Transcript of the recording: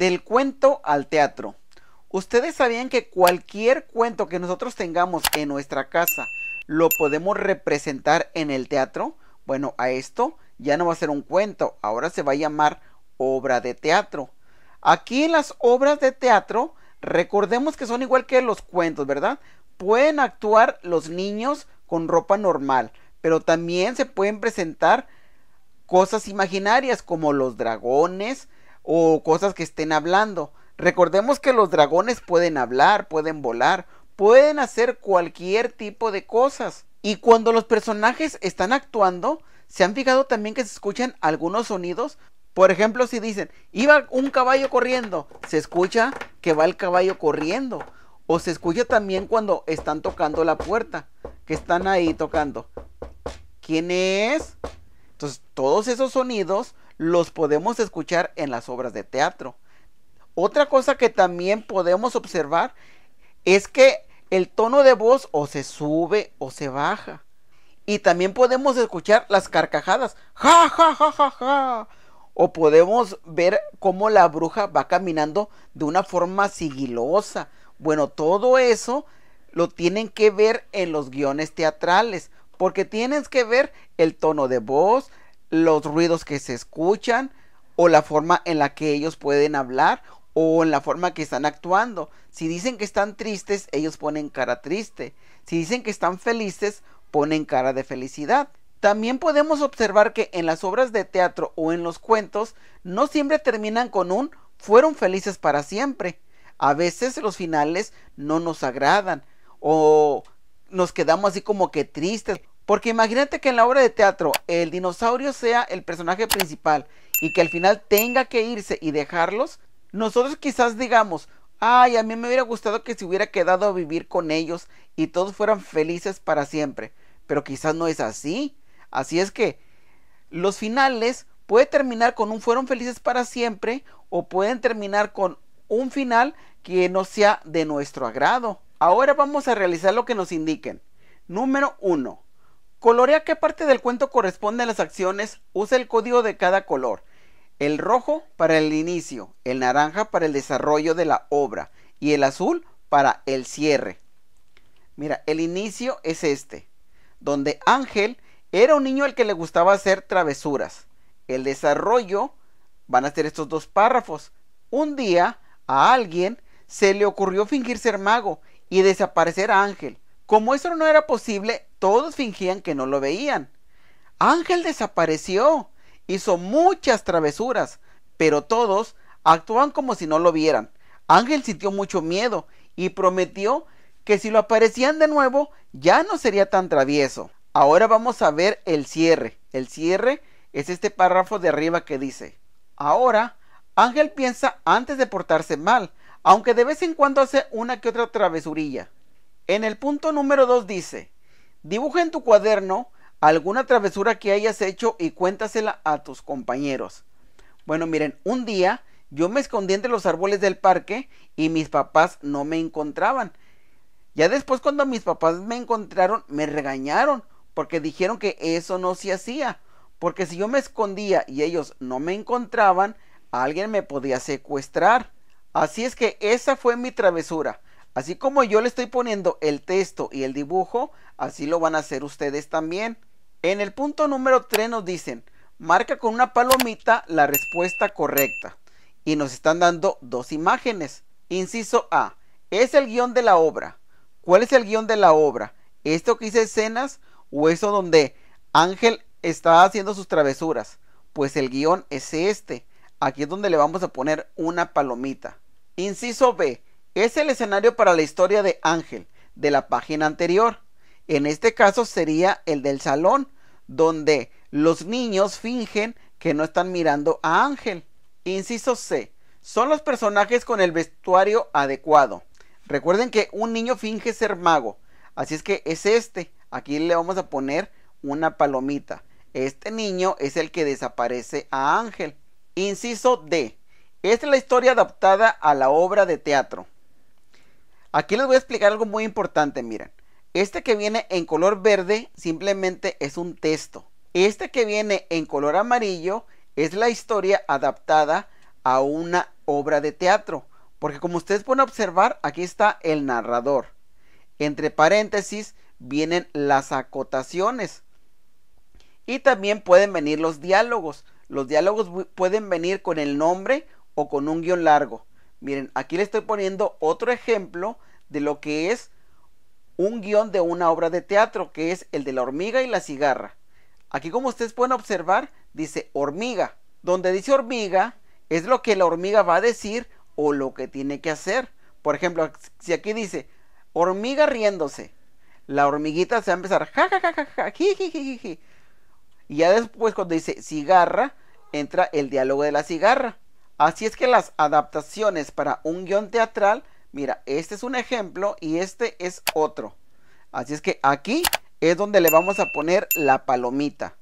Del cuento al teatro. ¿Ustedes sabían que cualquier cuento que nosotros tengamos en nuestra casa lo podemos representar en el teatro? Bueno, a esto ya no va a ser un cuento, ahora se va a llamar obra de teatro. Aquí las obras de teatro, recordemos que son igual que los cuentos, ¿verdad? Pueden actuar los niños con ropa normal, pero también se pueden presentar cosas imaginarias como los dragones, o cosas que estén hablando. Recordemos que los dragones pueden hablar, pueden volar, pueden hacer cualquier tipo de cosas. Y cuando los personajes están actuando, se han fijado también que se escuchan algunos sonidos. Por ejemplo, si dicen, iba un caballo corriendo, se escucha que va el caballo corriendo. O se escucha también cuando están tocando la puerta, que están ahí tocando. ¿Quién es? Entonces, todos esos sonidos los podemos escuchar en las obras de teatro. Otra cosa que también podemos observar es que el tono de voz o se sube o se baja. Y también podemos escuchar las carcajadas. Ja, ja, ja, ja, ja. O podemos ver cómo la bruja va caminando de una forma sigilosa. Bueno, todo eso lo tienen que ver en los guiones teatrales, porque tienes que ver el tono de voz, los ruidos que se escuchan o la forma en la que ellos pueden hablar o en la forma que están actuando. Si dicen que están tristes, ellos ponen cara triste. Si dicen que están felices, ponen cara de felicidad. También podemos observar que en las obras de teatro o en los cuentos no siempre terminan con un fueron felices para siempre. A veces los finales no nos agradan o nos quedamos así como que tristes porque imagínate que en la obra de teatro el dinosaurio sea el personaje principal y que al final tenga que irse y dejarlos, nosotros quizás digamos, ay, a mí me hubiera gustado que se hubiera quedado a vivir con ellos y todos fueran felices para siempre. Pero quizás no es así. Así es que los finales puede terminar con un fueron felices para siempre o pueden terminar con un final que no sea de nuestro agrado. Ahora vamos a realizar lo que nos indiquen. Número 1. Colorea qué parte del cuento corresponde a las acciones, usa el código de cada color. El rojo para el inicio, el naranja para el desarrollo de la obra y el azul para el cierre. Mira, el inicio es este, donde Ángel era un niño al que le gustaba hacer travesuras. El desarrollo van a ser estos dos párrafos. Un día a alguien se le ocurrió fingir ser mago y desaparecer a Ángel. Como eso no era posible, todos fingían que no lo veían. Ángel desapareció, hizo muchas travesuras, pero todos actuaban como si no lo vieran. Ángel sintió mucho miedo y prometió que si lo aparecían de nuevo ya no sería tan travieso. Ahora vamos a ver el cierre. El cierre es este párrafo de arriba que dice, ahora Ángel piensa antes de portarse mal, aunque de vez en cuando hace una que otra travesurilla. En el punto número 2 dice, dibuja en tu cuaderno alguna travesura que hayas hecho y cuéntasela a tus compañeros. Bueno, miren, un día yo me escondí entre los árboles del parque y mis papás no me encontraban. Ya después cuando mis papás me encontraron, me regañaron porque dijeron que eso no se hacía. Porque si yo me escondía y ellos no me encontraban, alguien me podía secuestrar. Así es que esa fue mi travesura. Así como yo le estoy poniendo el texto y el dibujo, así lo van a hacer ustedes también. En el punto número 3 nos dicen, marca con una palomita la respuesta correcta. Y nos están dando dos imágenes. Inciso A, es el guión de la obra. ¿Cuál es el guión de la obra? ¿Esto que hice escenas o eso donde Ángel está haciendo sus travesuras? Pues el guión es este. Aquí es donde le vamos a poner una palomita. Inciso B, es el escenario para la historia de Ángel de la página anterior. En este caso sería el del salón, donde los niños fingen que no están mirando a Ángel. Inciso C. Son los personajes con el vestuario adecuado. Recuerden que un niño finge ser mago, así es que es este. Aquí le vamos a poner una palomita. Este niño es el que desaparece a Ángel. Inciso D. Esta es la historia adaptada a la obra de teatro. Aquí les voy a explicar algo muy importante, miren. Este que viene en color verde simplemente es un texto. Este que viene en color amarillo es la historia adaptada a una obra de teatro. Porque como ustedes pueden observar, aquí está el narrador. Entre paréntesis vienen las acotaciones. Y también pueden venir los diálogos. Los diálogos pueden venir con el nombre o con un guión largo. Miren, aquí le estoy poniendo otro ejemplo de lo que es un guión de una obra de teatro, que es el de la hormiga y la cigarra. Aquí como ustedes pueden observar, dice hormiga. Donde dice hormiga es lo que la hormiga va a decir o lo que tiene que hacer. Por ejemplo, si aquí dice hormiga riéndose, la hormiguita se va a empezar ja Y ya después cuando dice cigarra, entra el diálogo de la cigarra. Así es que las adaptaciones para un guión teatral, mira, este es un ejemplo y este es otro. Así es que aquí es donde le vamos a poner la palomita.